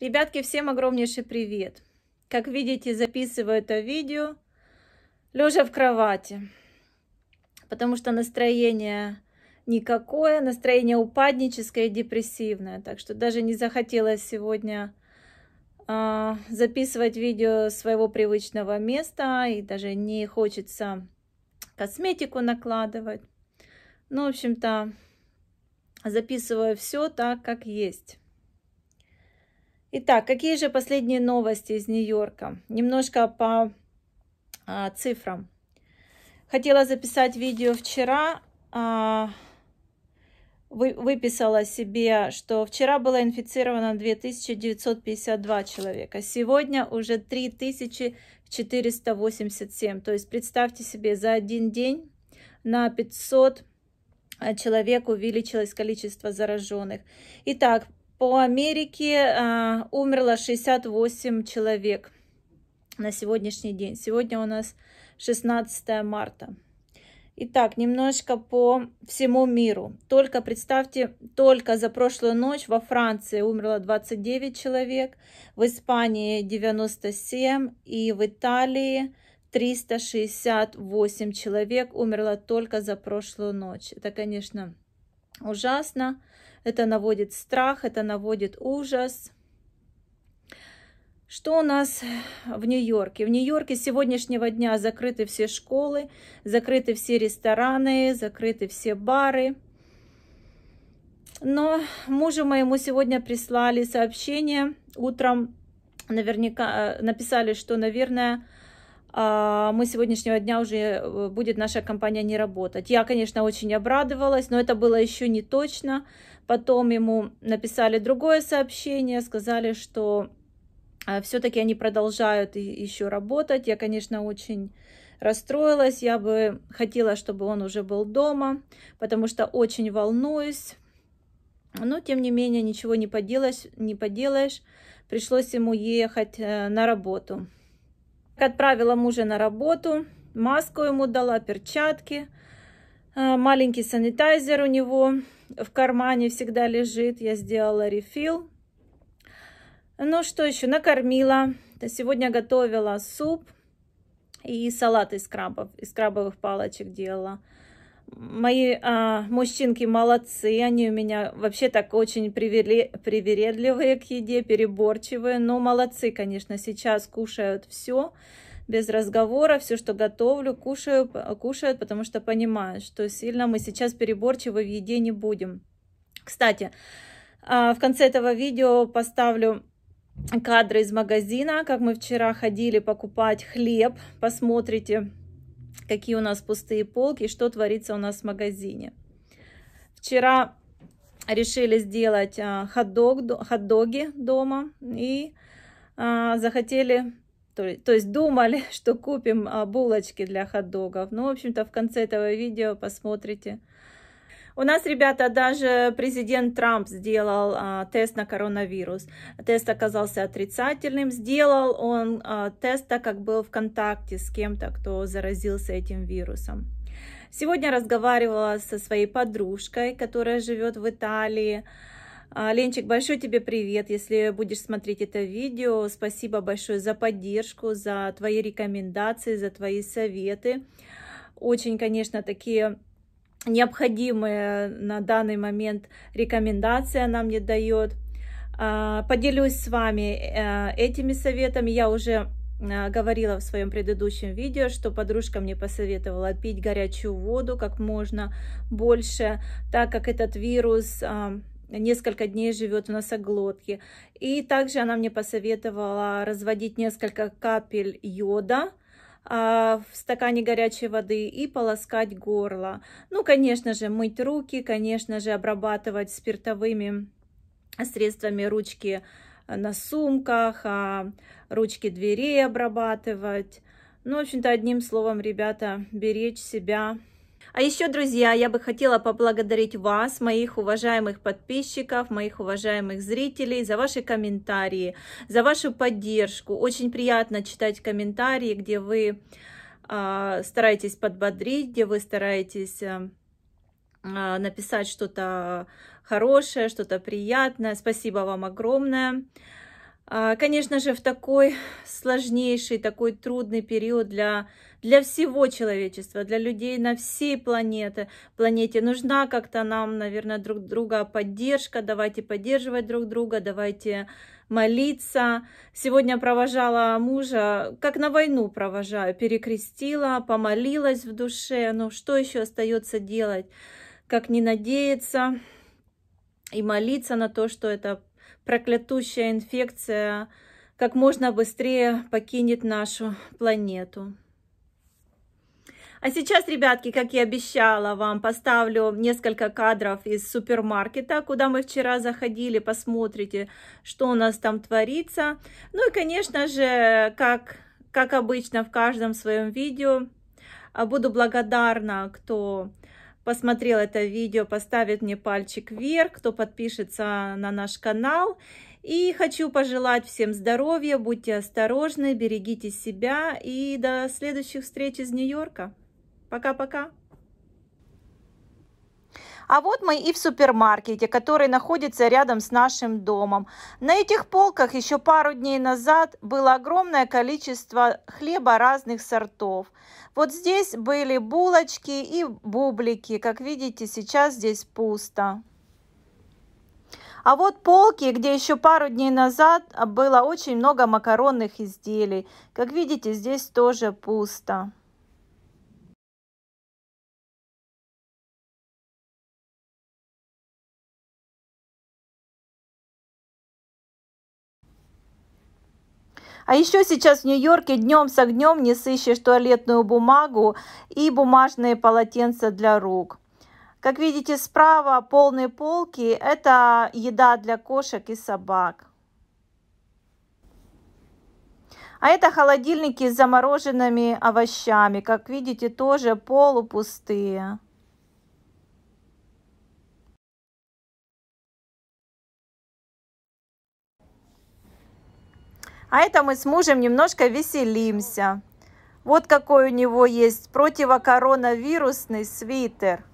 Ребятки, всем огромнейший привет! Как видите, записываю это видео лежа в кровати, потому что настроение никакое, настроение упадническое и депрессивное, так что даже не захотелось сегодня э, записывать видео своего привычного места и даже не хочется косметику накладывать. Ну, в общем-то, записываю все так, как есть. Итак, какие же последние новости из Нью-Йорка? Немножко по а, цифрам. Хотела записать видео вчера. А, вы, выписала себе, что вчера было инфицировано 2952 человека, сегодня уже 3487. То есть представьте себе, за один день на 500 а, человек увеличилось количество зараженных. Итак, по Америке э, умерло 68 человек на сегодняшний день. Сегодня у нас 16 марта. Итак, немножко по всему миру. Только представьте, только за прошлую ночь во Франции умерло 29 человек, в Испании 97 и в Италии 368 человек умерло только за прошлую ночь. Это, конечно, ужасно. Это наводит страх, это наводит ужас. Что у нас в Нью-Йорке? В Нью-Йорке с сегодняшнего дня закрыты все школы, закрыты все рестораны, закрыты все бары. Но мужу моему сегодня прислали сообщение утром, наверняка э, написали, что, наверное, а, мы сегодняшнего дня уже э, будет наша компания не работать. Я, конечно, очень обрадовалась, но это было еще не точно. Потом ему написали другое сообщение, сказали, что э, все-таки они продолжают еще работать. Я, конечно, очень расстроилась. Я бы хотела, чтобы он уже был дома, потому что очень волнуюсь. Но, тем не менее, ничего не поделаешь. Не поделаешь. Пришлось ему ехать э, на работу. Отправила мужа на работу, маску ему дала, перчатки, э, маленький санитайзер у него в кармане всегда лежит. Я сделала рефил. Ну что еще, накормила. Сегодня готовила суп и салат из крабов, из крабовых палочек делала. Мои а, мужчинки молодцы, они у меня вообще так очень привели, привередливые к еде, переборчивые, но молодцы, конечно, сейчас кушают все без разговора, все, что готовлю, кушаю, кушают, потому что понимают, что сильно мы сейчас переборчивы в еде не будем. Кстати, а, в конце этого видео поставлю кадры из магазина, как мы вчера ходили покупать хлеб, посмотрите, какие у нас пустые полки, что творится у нас в магазине. Вчера решили сделать а, хот-дог, хот-доги дома и а, захотели, то, то есть думали, что купим а, булочки для хот-догов. Ну, в общем-то, в конце этого видео посмотрите, у нас, ребята, даже президент Трамп сделал а, тест на коронавирус. Тест оказался отрицательным. Сделал он а, тест, так как был в контакте с кем-то, кто заразился этим вирусом. Сегодня разговаривала со своей подружкой, которая живет в Италии. А, Ленчик, большой тебе привет, если будешь смотреть это видео. Спасибо большое за поддержку, за твои рекомендации, за твои советы. Очень, конечно, такие необходимые на данный момент рекомендации она мне дает. А, поделюсь с вами э, этими советами. Я уже э, говорила в своем предыдущем видео, что подружка мне посоветовала пить горячую воду как можно больше, так как этот вирус э, несколько дней живет в носоглотке. И также она мне посоветовала разводить несколько капель йода а, в стакане горячей воды и полоскать горло. Ну, конечно же, мыть руки, конечно же, обрабатывать спиртовыми средствами ручки на сумках, а, ручки дверей обрабатывать. Ну, в общем-то, одним словом, ребята, беречь себя, а еще, друзья, я бы хотела поблагодарить вас, моих уважаемых подписчиков, моих уважаемых зрителей, за ваши комментарии, за вашу поддержку. Очень приятно читать комментарии, где вы э, стараетесь подбодрить, где вы стараетесь э, а, написать что-то хорошее, что-то приятное. Спасибо вам огромное. А, конечно же, в такой сложнейший, такой трудный период для, для всего человечества, для людей на всей планете, планете нужна как-то нам, наверное, друг друга поддержка. Давайте поддерживать друг друга, давайте молиться. Сегодня провожала мужа, как на войну провожаю, перекрестила, помолилась в душе. Ну, что еще остается делать? Как не надеяться и молиться на то, что это проклятущая инфекция как можно быстрее покинет нашу планету. А сейчас, ребятки, как и обещала вам, поставлю несколько кадров из супермаркета, куда мы вчера заходили, посмотрите, что у нас там творится. Ну и, конечно же, как, как обычно в каждом своем видео, буду благодарна, кто посмотрел это видео, поставит мне пальчик вверх, кто подпишется на наш канал. И хочу пожелать всем здоровья, будьте осторожны, берегите себя и до следующих встреч из Нью-Йорка. Пока-пока! А вот мы и в супермаркете, который находится рядом с нашим домом. На этих полках еще пару дней назад было огромное количество хлеба разных сортов. Вот здесь были булочки и бублики. Как видите, сейчас здесь пусто. А вот полки, где еще пару дней назад было очень много макаронных изделий. Как видите, здесь тоже пусто. А еще сейчас в Нью-Йорке днем с огнем не сыщешь туалетную бумагу и бумажные полотенца для рук. Как видите справа, полные полки – это еда для кошек и собак. А это холодильники с замороженными овощами. Как видите, тоже полупустые. А это мы с мужем немножко веселимся. Вот какой у него есть противокоронавирусный свитер.